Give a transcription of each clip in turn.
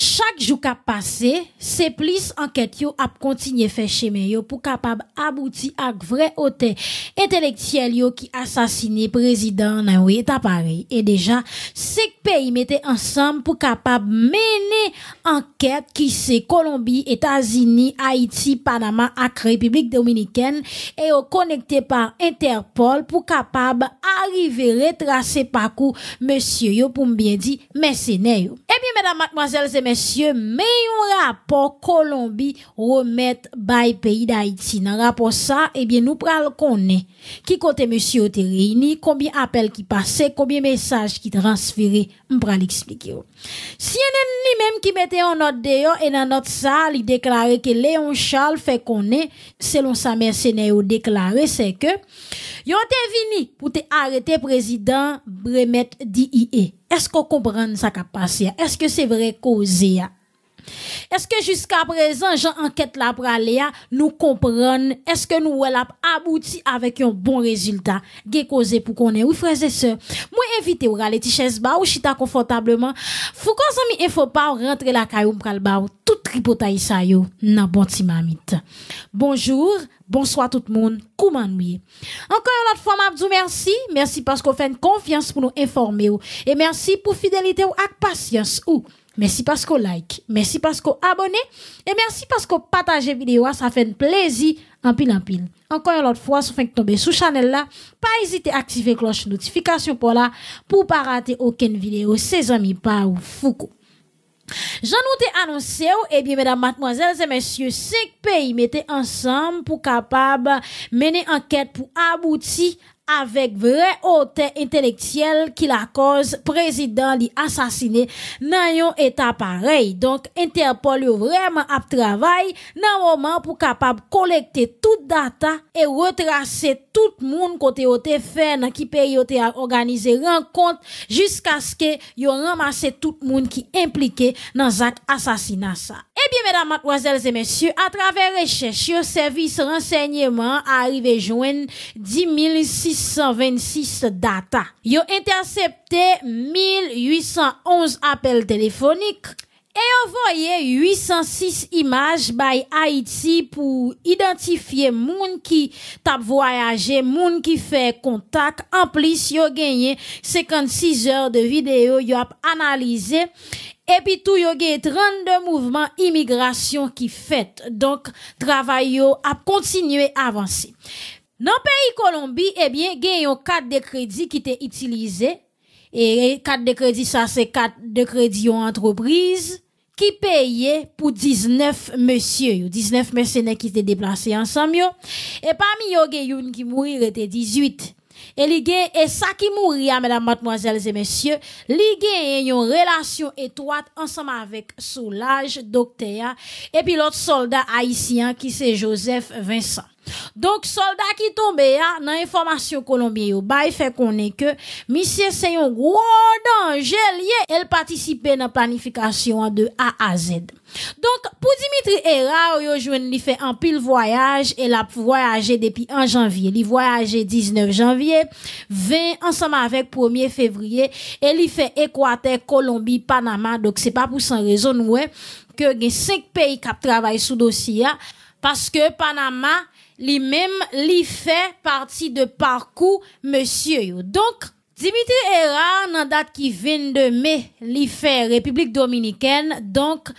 Chaque jour qui a passé, c'est plus enquête yo a à faire chemin pour capable aboutir à vrai hôtel intellectuel yo qui assassiné président dans oui et déjà ces pays mettaient ensemble pour capable mener enquête qui c'est Colombie, États-Unis, Haïti, Panama et République dominicaine et au connecté par Interpol pour capable arriver retracer parcours monsieur yo pour bien dire mercenaire. Et eh bien, mesdames mademoiselles et messieurs, mais un rapport Colombie remettre by pays d'Haïti. Dans rapport ça, eh bien, nous pral connaît qui côté monsieur était réuni, combien appel qui passaient, combien messages qui transféraient, on pral expliquer. Si même qui mettait en note et dans notre salle, il déclarait que Léon Charles fait connaît, selon sa mercenaire déclaré, c'est que, yon te venu pour te arrêter président Bremet DIE. Est-ce qu'on comprend sa capacité Est-ce que c'est vrai causé? Est-ce que jusqu'à présent, j'enquête la à nous comprendre est-ce que nous avons abouti avec un bon résultat? Gé causé pour qu'on ait, oui, frères et sœurs. Moi, invité ou râler chaise ba ou chita confortablement. Faut qu'on s'en faut pas rentrer la caillou pral ba ou tout tripotaï sa nan bon timamite. Bonjour, bonsoir tout le monde, comment nous Encore une autre fois, merci, merci parce qu'on fait une confiance pour nous informer et merci pour fidélité ou patience ou. Merci parce que like, merci parce que abonnez et merci parce que partagez vidéo, ça fait plaisir en pile en pile. Encore une autre fois, si vous tomber sous channel là, pas hésiter à activer cloche notification pour là pour pas rater aucune vidéo. Ses amis pas ou foucou. J'en ai annoncé, oh, eh bien, mesdames, mademoiselles et messieurs, cinq pays mettaient ensemble pour capable mener enquête pour aboutir avec vrai hauteur intellectuel qui la cause président li assassiné dans yon état pareil. Donc, Interpol yon vraiment à travail nan moment pour capable collecter toute data et retracer tout monde côté yo fait qui pays yo te organisé rencontre jusqu'à ce que yo ramasse tout monde qui impliqué dans cet assassinat ça. Eh bien, mesdames, mademoiselles et messieurs, à travers recherche, service renseignement arrivé joindre 10 126 data. Yo intercepté 1811 appels téléphoniques et envoyé 806 images by Haïti pour identifier moun qui tap voyagé, moun qui fait contact. En plus, yo gagné 56 heures de vidéo, yo a analysé et puis tout yo 32 mouvements immigration qui fait. Donc, travail yo a continué à avancer. Dans le pays Colombie, eh bien, il quatre a de crédit qui étaient utilisés. Et quatre de crédit, ça, c'est quatre de crédit entreprise qui payaient pour 19 messieurs, 19 mercenaires qui étaient déplacés ensemble. Et parmi eux, il qui mourir était 18. Et les et ça qui mourir, hein, mesdames, mademoiselles et messieurs, Les y une relation étroite ensemble avec Soulage, docteur, et puis l'autre soldat haïtien qui c'est Joseph Vincent. Donc, soldat qui tombe hein, dans l'information colombienne bah, il fait qu'on est que, que M. un gros elle lié, elle participait planification de A à Z. Donc, pour Dimitri Era, yo fait un un voyage. voyage et voyagé voyagé depuis janvier. janvier il voyagé 19 janvier, 20 ensemble avec 1 er février et il fait Équateur, Colombie, Panama. Donc, sans raison pour que il y que cinq pays qui travaillent travaillent sous dossier. Hein, parce que Panama lui-même lui fait partie de parcours monsieur Donc Dimitri Era nan date qui 22 mai li fait République dominicaine donc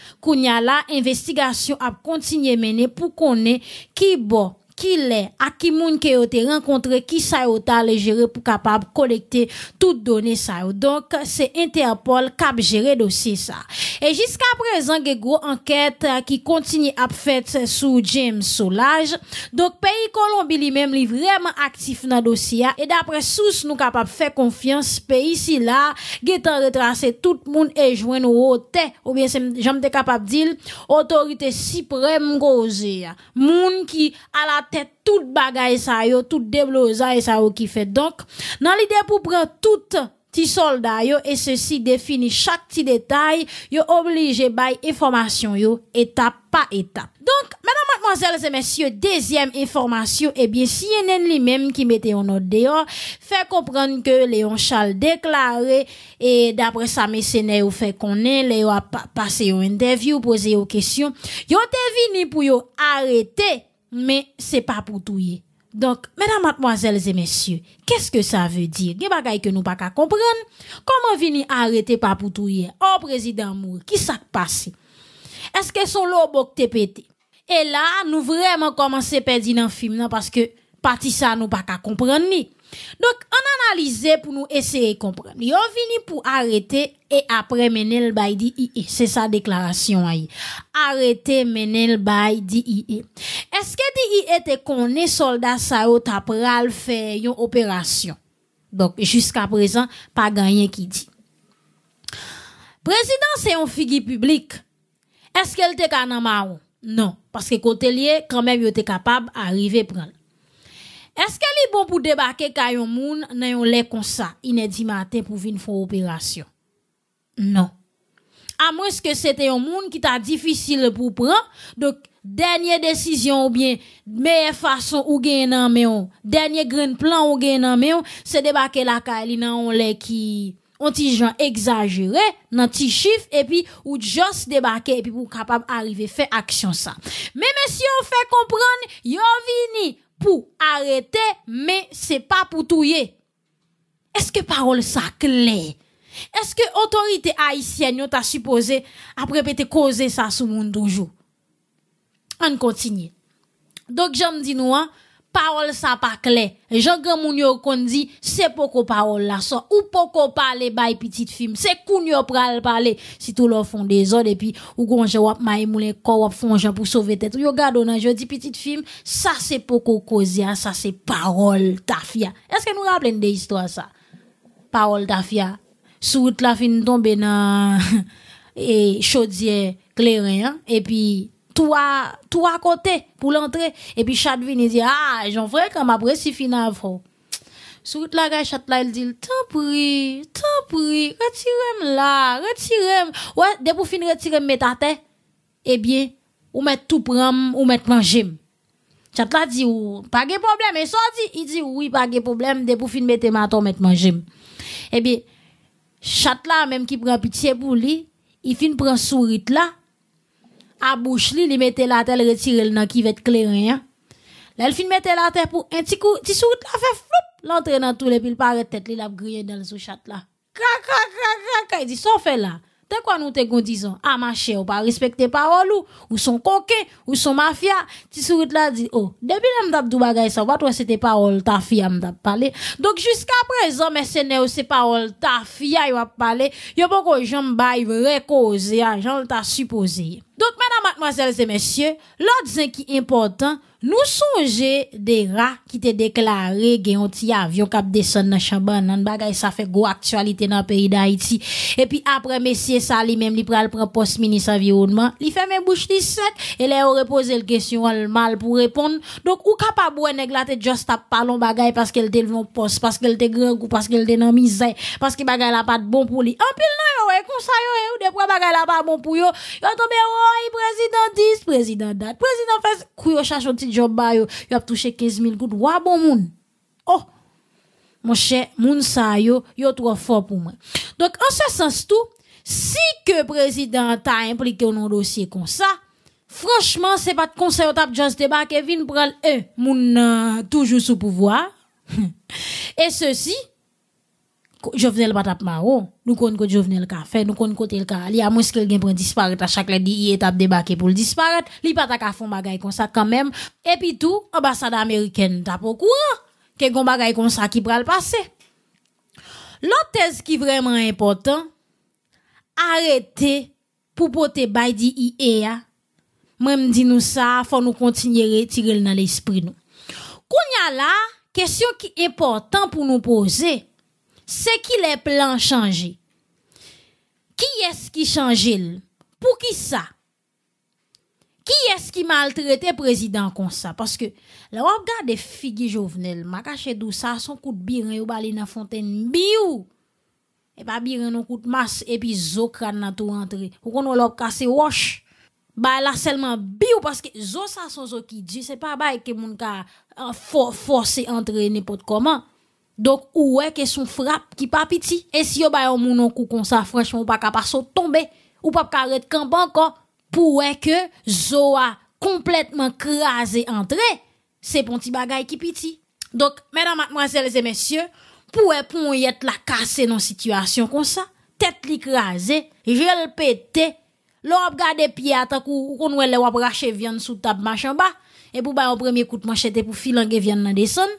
a la investigation a continuer mener pour connaître qui bon qui l'est, à qui moun que été rencontré, qui ça yo les gérer pour capable collecter toutes données ça Donc c'est Interpol cap gérer dossier ça. Et jusqu'à présent, une enquête euh, qui continue à faire sous James Solage. Donc pays Colombie lui-même est vraiment actif dans dossier et d'après source nous capable faire confiance pays si là, en retracer tout le monde et joindre au ou bien c'est capable dire autorité suprême si Monde euh, Moun qui à la tête tout ça yo, tout déblosage ça yo qui fait. Donc, dans l'idée pour prendre tout petit soldat yo et ceci définit chaque petit détail yo obligé by information yo étape par étape. Donc, mesdames, mademoiselles et messieurs, deuxième information, eh bien, CNN lui-même qui mettait en ordre dehors, fait comprendre que Léon Charles déclaré, et d'après sa il ou fait qu'on est, Léon a passé une interview, posé aux questions, yo t'est venu pour yo arrêter mais c'est pas pour tout. Donc, mesdames, mademoiselles et messieurs, qu'est-ce que ça veut dire? Des bagailles que nous pas comprendre. Comment venir arrêter pas pour tout Oh, président Moore qui s'est passé? Est-ce que son lobo te pété? Et là, nous vraiment commencé à perdre dans le film, parce que parti ça nous pas comprendre ni. Donc, on analyse pour nous essayer de comprendre. Yo vini pour arrêter et après mener le bail e. C'est sa déclaration Arrêter mener le bail e. Est-ce que DIE te connaît soldat sa yo une opération? Donc, jusqu'à présent, pas gagné qui dit. Président, c'est un figure public. Est-ce qu'elle te canamaro? Non. Parce que côté lié, quand même, yo te capable d'arriver prendre. Est-ce qu'elle est bon pour débarquer quand moun nan yon comme ça, inédit matin pour venir faire opération? Non. À moins que c'était un monde qui t'a difficile pour prendre. Donc, dernière décision ou bien meilleure façon ou gagner nan mais dernier grand plan ou gagner nan mais c'est débarquer la cali nan on lè qui ont gens exagéré nan ti chiffre et puis ou juste débarquer et puis pour capable arriver faire action ça. Mais messieurs, on fait comprendre, yo vini pour arrêter, mais c'est pas pour touiller. Est-ce que parole ça clé? Est-ce que autorité haïtienne t'a supposé après pété causer ça sous monde toujours? On continue. Donc, j'aime dire nous, hein, parole ça pas clair. Jean grand moun yo kon dit c'est poko parole la so ou poko parler bay petite film. C'est koun yo pral parler si tout leur font des ordres et puis ou gonje wap maye moulin ko wap font pour sauver tête. Yo gado nan je dis petite film, ça c'est poko cause, ça c'est parole tafia. Est-ce que nous rappelons des histoires ça? Parole tafia. Sout la fin tombe nan et chaudier clairin hein. et puis tout à côté, pour l'entrée. Et puis, chat il dit, ah, j'en vrai comme après, si fin avant. Sous toute la chat là, il dit, tant pis, tant pis, retirez-moi là, retirez-moi. Ouais, dès pour finir retirer mes tête eh bien, ou mettre tout prendre, ou mettre manger. Chat là dit, oh, pas de problème. Et dit il dit, oui, pas de problème, dès pour finir mettre ma mettre manger. Eh bien, chat là, même qui prend pitié pour lui, il finit prend sourit là, à bouche li, li mette la tête, retire le nan qui va être clair, hein. L'elfin mette la tête pour un petit coup, petit la fait flop, l'entre dans tout puis il paraît tête il la grillé dans le sous chat là. Il dit, ça fait là. T'es quoi nous te disons? Ah, ma chère, ou pas respecter parole ou, ou son coquin, ou son mafia. Ti sourit là dit, oh, depuis la m'dap dou bagay ça, toi c'était parole ta fille m'dap parlé. Donc, jusqu'à présent, mais c'est parole ta fille, y'a parlé. Y'a pas qu'on j'en baille vrai cause, j'en t'a supposé. Donc, mesdames, mademoiselles et messieurs, l'autre zin qui est important, nous songez des rats qui te déclaré gen un avion cap descend dans le nan bagay ça fait gros actualité dans le pays d'Haïti. Et puis après, messieurs, ça lui même, li pral prend poste ministre environnement, Il ferme bouche li sec, et là, on repose la question mal pour répondre. Donc, ou capable ou nèg la te just à bagay parce qu'elle te bon poste, parce qu'elle est grand ou parce qu'elle dans la misère, parce que bagay la pas bon pour lui. En pile, non, ouais, comme ça, yo, eh, ou des fois bagay la pas bon pour yo, yo oh, président 10, président date, président fait kou yo chachon ti job ba yo, yo ap touché 15 000 gout, wa bon moun. Oh, mon cher, moun sa yo, yo trop fort pour moi. Donc, en ce sens tout, si que président t'a impliqué dans un dossier comme ça, franchement, c'est pas de conseil au tap just débat, Kevin pral, e moun, toujours sous pouvoir. Et ceci, Jovenel battre tap maro. Nous connaissons que Jovenel le fait, nous connaissons que le ka. Il y a moins que le gen disparaître à chaque lundi, il est débarqué pour le disparaître. Il pas à fond font comme ça quand même. Et puis tout, ambassade américaine tap au courant. Que gon bagay comme ça qui le passé? L'autre thèse qui est vraiment important, arrêtez pour porter bay di Même dit nous ça, faut nous continuer à retirer dans l'esprit nous. a là question qui est important pour nous poser, c'est qui les plans changés Qui est-ce qui change Pour qui ça? Qui est-ce qui maltraite président comme ça? Parce que, là, on regarde figues Jovenel, d'où ça, son coup de bire ou balé dans fontaine, biou! Et eh pas ben, birin, non coup de masse, et puis zokran dans tout rentré. Ou qu'on l'op cassé wash. Bah, là seulement biou, parce que zo ça son zo qui dit, c'est pas bah que moun ka euh, forcer entrer n'importe comment. Donc, ouais, que son frappe qui pas petit. Et si yon ba yon coup kou comme ça, franchement, ou pas capable de tomber. Ou pas capable camp encore. Pour que Zoa complètement crasé entré. C'est un petit bagay qui petit. Donc, mesdames, mademoiselles et messieurs, pour ouais, pour être la casser dans une situation comme ça. Tête li crasé, le pété. L'on gade pied à ta kou, ou kon sous table machin bas. Et pour ba yon premier coup de manchette pour filanger viande nan descendre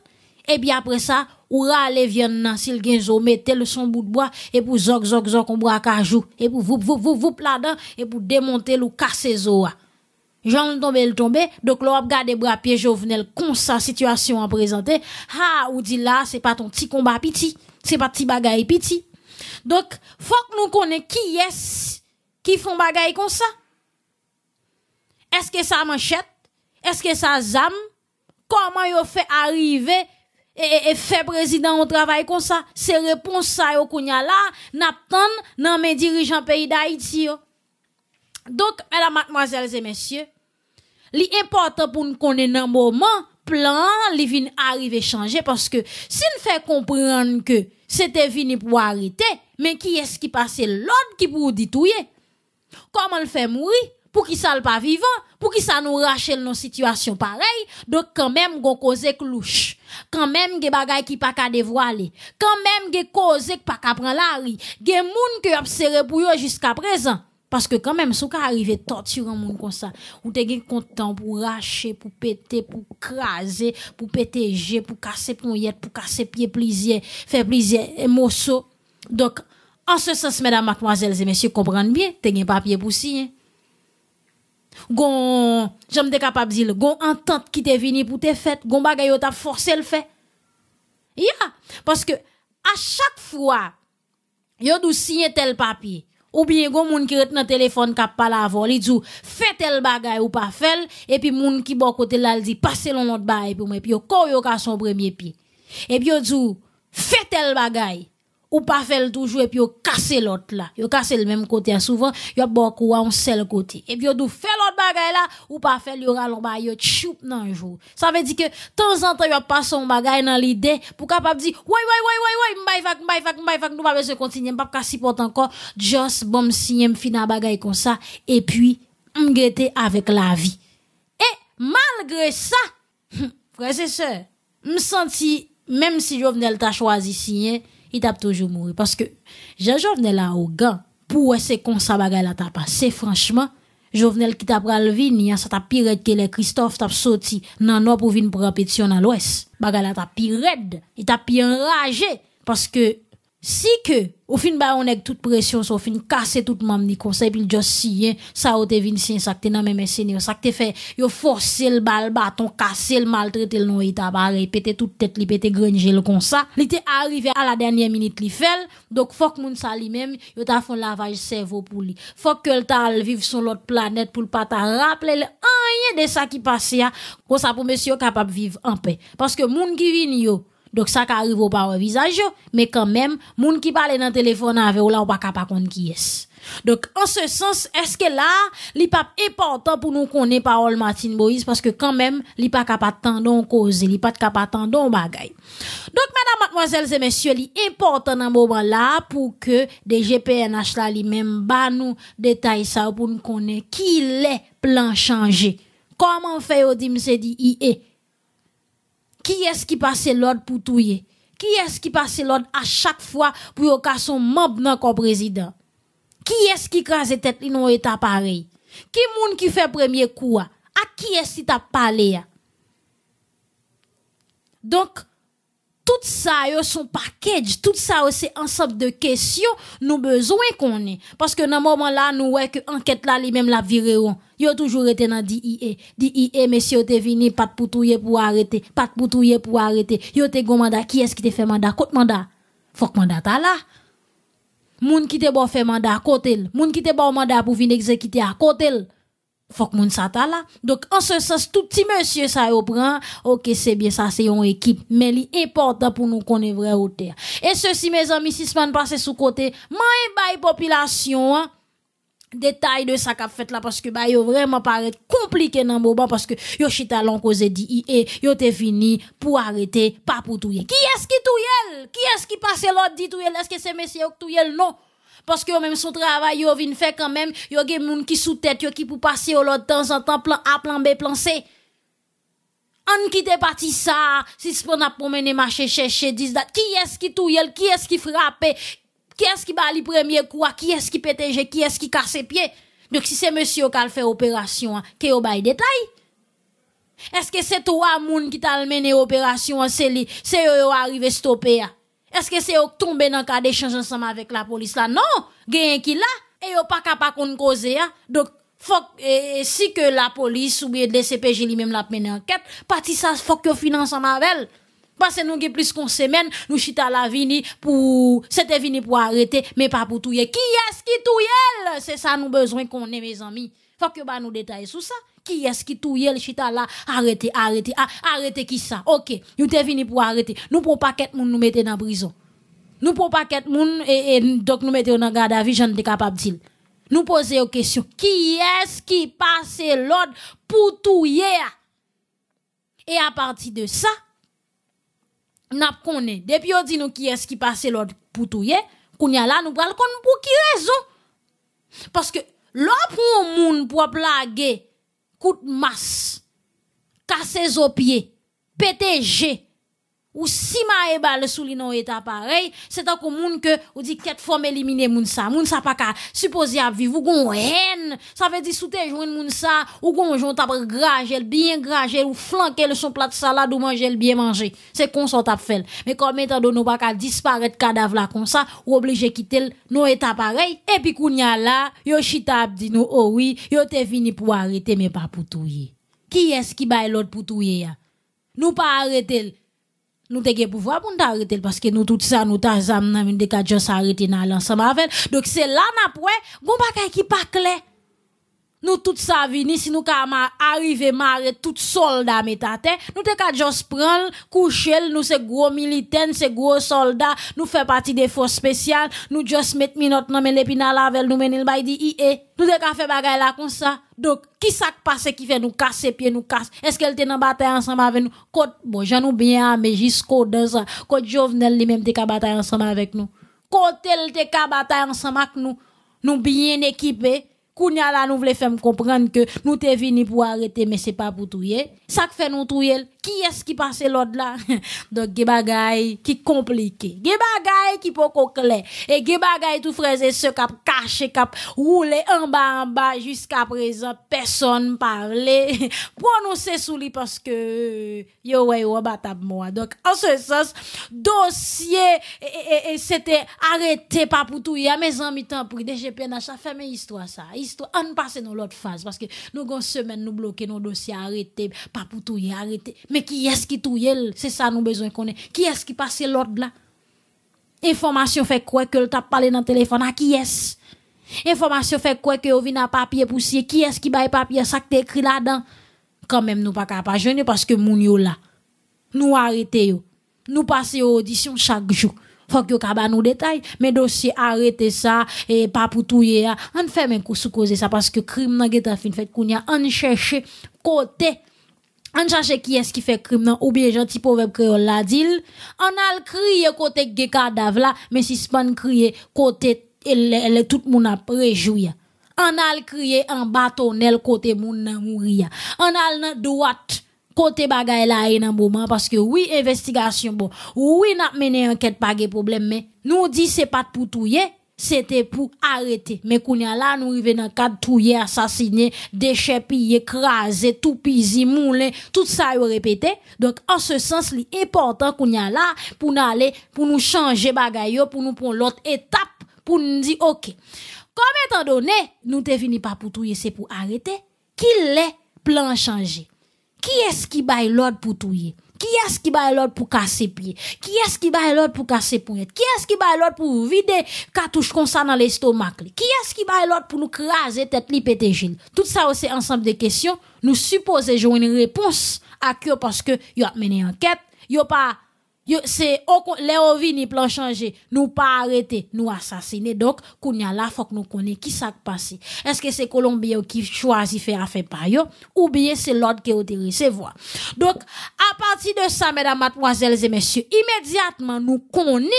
et puis après ça, ou râler viande nan, s'il gen zo, mettez le son bout de bois, et pour zog, zog, zog, on boit cajou, et pour vous, vous, vous, vous, dedans et pour démonter le casser zo. Jean tombe le tombe, donc l'on garde bras pied jovenel, comme sa situation en présenté, ha, ou dit là, c'est pas ton petit combat petit, c'est pas petit bagaille petit. Donc, faut que nous connaissons qui est, qui font bagaille comme ça. Est-ce que ça manchette? Est-ce que ça zame? Comment ils fait arriver et, e, e fait président au travail comme ça. C'est réponse ça au kounya là, n'attend nan mes dirigeants pays d'Haïti Donc, mesdames, mademoiselles et messieurs, l'important pour nous connaître un moment plan li vin arrive changer parce que si nous fait comprendre que c'était venu pour arrêter, mais qui est-ce qui passe l'ordre qui pour détruire? Comment le fait mourir? Pour qui ça le pas vivant? Pour qui ça nous dans nos situations pareille. Donc, quand même, gon cause clouche Quand même, des bagay qui pas qu'à dévoiler. Quand même, des cause qui pas qu'à prendre la rue. Des moun qui observé pour jusqu'à présent. Parce que quand même, si vous arrivez torturer un monde comme ça, ou gen content pour racher, pour péter, pour craser, pour péter pour casser poignette, pour casser pied plaisir, faire plaisir et Donc, en ce sens, mesdames, mademoiselles et messieurs, comprenez bien, te pas papier pour signer gon j'aime capable dire gon entente qui t'est venu pour te fête gon bagay t'a forcé le fait ya parce que à chaque fois yo dou signer tel papier ou bien gon moun ki ret nan téléphone k'ap pala avant li dit fait tel bagay ou pas fait et puis moun ki bon côté là dit passez l'autre bagay pour moi puis yo ko yo ka son premier pied et puis yo dit fait tel bagay ou pas faire toujours et puis casser l'autre là yo casser le même côté hein. souvent yo beaucoup un hein, seul côté et puis dou faire l'autre bagaille là ou pas faire yo ralon ba yo choup nan jour ça veut dire que temps en temps yo passe son bagaille dans l'idée pour capable dire ouais ouais ouais ouais ouais m'bay fak m'bay fak m'bay fak nous pas besoin continuer pas ca supporter encore just bon signer m'fina bagaille comme ça et puis m'guetter avec la vie et malgré ça frères et sœurs me senti même si Jovenel t'a choisi signer il t'a toujours mouru. parce que Jean-Jovenel gant pour essayer comme ça bagay t'a passé franchement Jovenel qui t'a vie a ça t'a pire que les Christophe t'a sorti nan nord pour venir prendre pétition l'ouest. Bagay la t'a pire, il t'a pire enragé parce que si que, au fin, bah, on est toute pression, au fin, casser toute maman, ni conseil, puis just signé ça, au te vin si, ça, que t'es même mes seigneurs, ça, que t'es fait, yo, forcer le bal, bâton, casser le maltraiter le non, il t'a barré, toute tête, li pété granger le comme ça. Li arrivé à la dernière minute, li fait, donc, faut que moun sa li même, yo t'a fait lavage cerveau pour lui. Faut que le tal vivre sur l'autre planète pour le pas t'a rappeler rien de ça qui passé ya, comme ça, pour monsieur capable vivre en paix. Parce que moun qui vient, yo, donc ça qui arrive au pas visage, mais quand même, moun qui parle dans le téléphone avec ou là ou pas capable qui est. Donc en ce sens, est-ce que là, li est important pour nous ait parole Martin Moïse parce que quand même, li pas capable tendon cause, li pas capable bagay. Donc Madame, mademoiselles et messieurs, est important dans moment là pour que des GPNH là li même nous détaille ça pour nous connaître qui le plan changé. Comment fait au dit, c'est dit e? qui est-ce qui passe l'ordre pour tout Qui est-ce qui passe l'ordre à chaque fois pour y'a cas son membre dans le président? Qui est-ce qui crase tête dans l'état pareil? Qui est-ce qui fait premier coup? À qui est-ce qui t'a parlé? Donc, tout ça, son package, tout ça, c'est ensemble de questions, nous besoin qu'on ait. Parce que dans moment là, nous, ouais, que enquête là, lui-même la viré, Yo toujours été dans DIE. DIE, Monsieur t'es venu, pas de poutouiller pour arrêter, pas de poutouiller pour arrêter. Yo t'es gon mandat, qui est-ce qui te fait mandat? Côte mandat? Faut que mandat soit là. Moun qui te fait fait mandat à côté, moun qui te bon mandat pour venir exécuter à côté. Fok moun sata la. Donc, en ce sens, tout petit monsieur, ça yo prend. ok, c'est bien ça. C'est une équipe. Mais li pour nous, nous vrai vrai et ceci mes amis si, mes amis, passé sous côté, sous côté. Moi bay population, hein, détail de ça qu'a fait là parce que bah a vraiment paraît compliqué dans moment parce que yo chita l'on cause dit et yo te fini pour arrêter pas pour touyer qui est-ce qui tout qui est-ce qui passe l'autre dit est-ce que c'est monsieur tout non parce que même son travail, yo vin fait quand même, yo gen moun qui sous tête, yo qui pou passer au lot temps en temps, plan A, plan B, plan C. On quitte parti ça, si on a promené marché, chercher, dis Qui est-ce qui touille, qui est-ce qui frappe, qui est-ce qui bat les premier coup, qui est-ce qui pétége, qui est-ce qui casse pied. Donc si c'est monsieur qui a fait opération, hein, qui a bail détail. Est-ce que c'est toi moun qui t'a mené opération, hein, c'est lui, c'est yo arrivé stopper. Hein. Est-ce que c'est au tombé dans le cas d'échange ensemble avec la police là? Non! Gagne qui là? Et yon pas capable de cause, hein? Donc, si que la police ou bien le DCPJ lui-même l'a mené enquête, parti ça, faut que yon finance ensemble avec elle. Parce que nous plus qu'on semaine, nous chita la vini pour, c'était vini pour arrêter, mais pas pour touye. Qui est-ce qui touye? C'est ça nous besoin qu'on ait, mes amis. Faut que yon nous détailler sur ça qui est-ce qui touille le chita là Arrêtez, arrêtez, arrêtez qui ça Ok, nous t'es venu pour arrêter. Nous pour pas qu'être nous mettez dans prison. Nous pour pas qu'être moun et, e, donc nous mettez dans garde à vie, pas capable de dire. Nous poser aux questions. Qui est-ce qui passe l'ordre pour touiller Et à partir de ça, n'a connu. Depuis on dit nous qui est-ce qui passe l'ordre pour touiller, qu'on y a là nous pour qui raison Parce que l'ordre pour monde pour blaguer coup de masse, casser aux pieds, PTG, ou si ma e bal sous est pareil c'est un moun que ou dit qu'être forme éliminer moun ça moun ça pas suppose supposé à vivre ou gon haine ça veut dire sous tes joindre moun ça ou gon tape t'a bien gragel ou flanquer le son plat de salade ou manger bien manger c'est qu'on s'en t'a fait mais comme étant donné pas qu'à disparaître cadavre là comme ça ou obligé quitter non est pareil et puis a là yo chita dit nous oh oui yo t'es fini pour arrêter mais pas pour touiller. qui est-ce qui baille l'autre pour ya nous pas arrêter nous devons pouvoir pour nous arrêter parce que nous tout ça nous t'azam nan de ka arrêter dans l'ensemble avec donc c'est là n'a point. bon bagage qui pas clair nous tout sa si nous ka arrivé marrer tout soldat soldats, nous te ka just prendre, coucher, nous c'est gros militaires, c'est gros soldats, nous fait partie des forces spéciales, nous just met minot nan men l'épinal avec nous menil bay di IE. Nous te ka fait bagay comme ça. Donc, qui ça passe qui fait nous casser pied, nous casse? Est-ce qu'elle te en bataille ensemble avec nous? Kote, bon, j'en ou bien, mais jusqu'au deux ans, kote Jovenel lui même te ka bataille ensemble avec nous. Quand elle te ka bataille ensemble avec nous. Nous bien équipés. Kounya là, nous voulons faire comprendre que nous t'es venu pour arrêter, mais c'est pas pour tuer. Ça fait nous tuer, qui est-ce qui passe l'autre là? Donc, des choses qui compliqué. Des choses qui pas clair. Et des tout frères et ceux cap caché, cap roulé en bas en bas jusqu'à présent. Personne parle. Prononcez sous lui parce que, euh, yo, ouais, moi. Donc, en ce sens, dossier, et, e, e, e, c'était arrêté pas pour Il y a mes amis temps pris des GPN. Ça fait mes histoires, ça. Histoire, on passe dans l'autre phase parce que nous, une semaine, nous bloquer nos dossiers arrêtés, pas pour arrêté mais qui est-ce qui touille C'est ça nous besoin qu'on Qui est-ce qui passe l'ordre là Information fait quoi que t'a parlé dans le téléphone à qui est-ce Information fait quoi que vient à papier poussier qui est-ce qui baille papier ça que écrit là-dedans Quand même nous pas capable jeune parce que nous yo là. Nous arrêtons. Nous passer audition chaque jour faut que kaba nous détails. mais dossier arrêter ça et pas pour tout hein. on fait même sous ça parce que crime n'a pas fin fait on cherche côté An chache ki eski fe krim nan, ou bien janti poveb kreol la dil, an al kriye côté ge kadav la, men si span kriye kote ele, ele tout moun ap rejouya. An al kriye an batonel kote moun nan mouriya. An al nan doat kote bagay la e nan Parce que oui investigation bon, oui nap mene anket ge problème, mais nous dit se pat pou touye, c'était pour arrêter. Mais qu'on là, nous revenons dans le cadre yé, assassiné, déchets tout pis moulé, tout ça est répété. Donc, en ce sens, l'important qu'on a là, pour nous aller, pour nous changer bagaille, pour nous prendre l'autre étape, pour nous dire, OK. Comme étant donné, nous ne fini pas pour yé, c'est pour arrêter. Qui l'est plan changé? Qui est-ce qui baille l'autre pour yé? Qui est-ce qui bat l'autre pour casser pied? Qui est-ce qui bat l'autre pour casser poignet Qui est-ce qui bat l'autre pour vider cartouche comme ça dans l'estomac? Qui est-ce qui bat l'autre pour nous craser tête li pété Tout ça, c'est ensemble de questions. Nous supposons jouer une réponse à que parce que y a mené enquête, y a pas c'est les vini plan changer nous pas arrêter nous assassiner donc kounya la faut que nous connaît qui ça passé est-ce que c'est colombien qui choisit faire affaire par ou bien c'est l'ordre qui été recevoir donc à partir de ça mesdames mademoiselles et messieurs immédiatement nous connaissons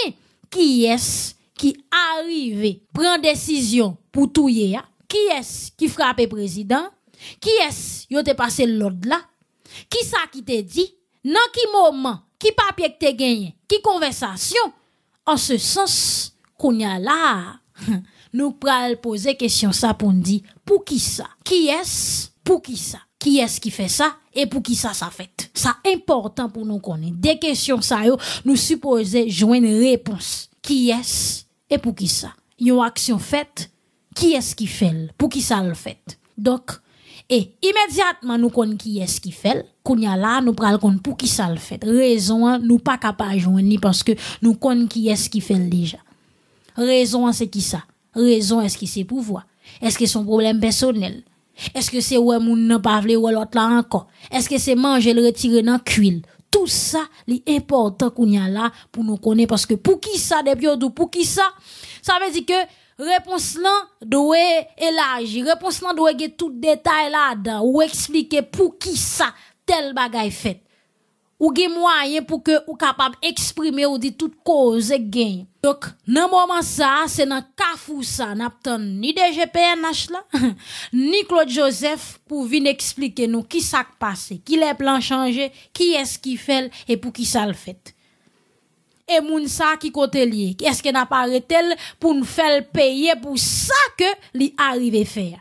qui est qui arrive prend décision pour touyer qui est ce qui frappe président qui est qui a passé l'ordre là qui ça qui te dit dans qui moment qui papier que t'es gagné, qui conversation. En ce sens, qu'on y a là, nous prenons poser question ça pour nous dire, pour qui ça? Qui est-ce? Pour qui ça? Qui est-ce qui fait ça? Et pour qui ça, ça fait? Ça important pour nous connaître. Des questions ça, nous supposons jouer une réponse. Qui est-ce? Et pour qui ça? Une action faite? Qui est-ce qui fait? Pour qui ça le fait? Donc, et immédiatement, nous connaissons qui est ce qui fait. y a là, nous prenons pour qui ça le fait. Raison, nous pas capable de parce que nous connaissons qui est ce qui fait déjà. Raison, c'est qui ça? Raison, est-ce que c'est pouvoir? Est-ce que c'est un problème personnel? Est-ce que c'est ouais moun n'a pas ou l'autre là encore? Est-ce que c'est manger le retirer dans cuil? Tout ça, l'important important y a là pour nous connaître parce que pour qui ça depuis pour qui ça? Ça veut dire que réponse là doit élargir, réponse là doit tout détail là-dedans ou expliquer pour qui ça tel bagay fait. Ou gen moyen pour que ou capable exprimer ou dit toute cause gain. Donc nan moment ça, c'est dans kafou ça n'attend ni DGPNH là, ni Claude Joseph pour venir expliquer nous qui ça passé, qui les plans changé, qui est-ce qui fait et pour qui ça le fait et moun sa qui côté lié. Est-ce que n'a pas pour nous faire payer pour ça que li arrive faire?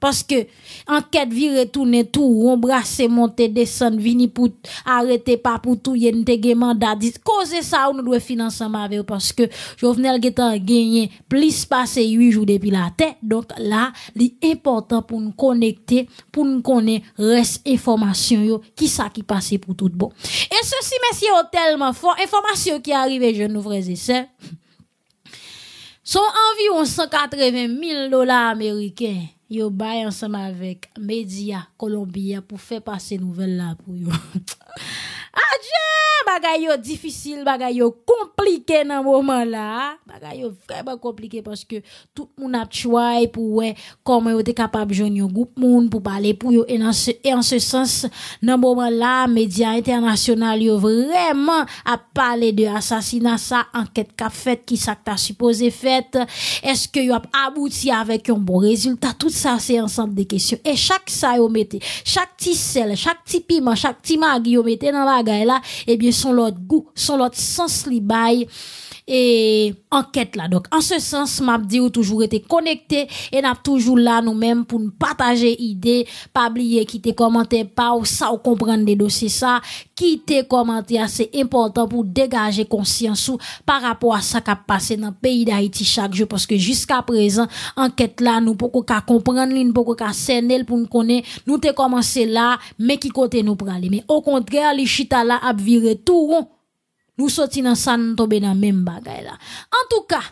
Parce que enquête vire tout tout on brasse, monte descend, vini pour arrêter pas pour tout yen te gen mandat, causez ça ça, nous doit financer ma parce que jovenel getan gagné plus passé 8 jours depuis la tête. Donc là, l'important important pour nous pour pour nous reste reste information yo qui ça qui passe pour tout bon. et ceci messieurs tellement fort. information qui arrive je vous c'est sont Son environ 180 000 dollars américains yo bay ensemble avec médias colombiens pour faire passer nouvelle là pour yo. Adieu, yo difficile, yo compliqué dans moment là, yo vraiment compliqué parce que tout moun a choisi pour ouais comment yo capable joindre un groupe moun pour parler pour yo et en ce et ce sens dans moment là médias internationaux yo vraiment a parlé de assassinat ça enquête qu'a faite, qui ça t'a supposé fait est-ce que yo a abouti avec un bon résultat tout ça c'est ensemble des questions et chaque ça yo mette, chaque petit chaque petit piment, chaque petit yo mette dans la et eh bien, son lot goût, son lot sens li et enquête là. Donc, en ce sens, m'a dit toujours été connecté et n'a toujours là nous-mêmes pour nous partager idées, pas oublier quitter commenter pas ou ça ou comprendre des dossiers ça, quitter commenter ah, c'est important pour dégager conscience ou par rapport à ça qui a passé dans le pays d'Haïti chaque jour parce que jusqu'à présent, enquête là nous pouvons qu'à comprendre, nous pouvons pas cerner pour nous connaître, nous t'es commencé là, mais qui côté nous pour Mais au contraire, les chita là a viré tout rond nous sortis dans ça, nous tomber dans même bagaille là. En tout cas,